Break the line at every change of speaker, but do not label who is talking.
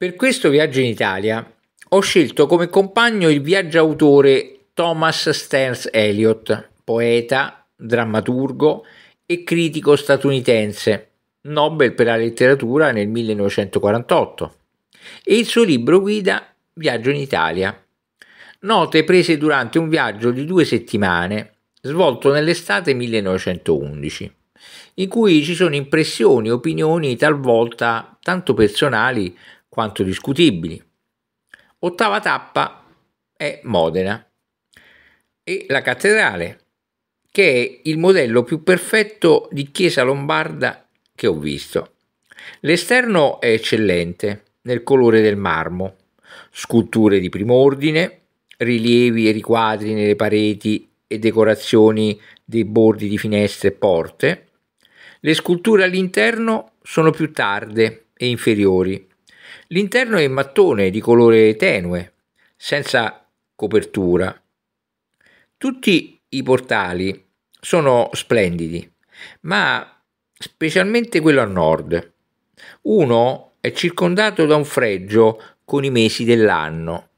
Per questo viaggio in Italia ho scelto come compagno il viaggio autore Thomas Stearns Eliot, poeta, drammaturgo e critico statunitense, Nobel per la letteratura nel 1948, e il suo libro guida Viaggio in Italia. Note prese durante un viaggio di due settimane, svolto nell'estate 1911, in cui ci sono impressioni, opinioni talvolta tanto personali quanto discutibili. Ottava tappa è Modena e la cattedrale, che è il modello più perfetto di chiesa lombarda che ho visto. L'esterno è eccellente nel colore del marmo, sculture di primo ordine, rilievi e riquadri nelle pareti e decorazioni dei bordi di finestre e porte. Le sculture all'interno sono più tarde e inferiori, L'interno è mattone di colore tenue, senza copertura. Tutti i portali sono splendidi, ma specialmente quello a nord. Uno è circondato da un fregio con i mesi dell'anno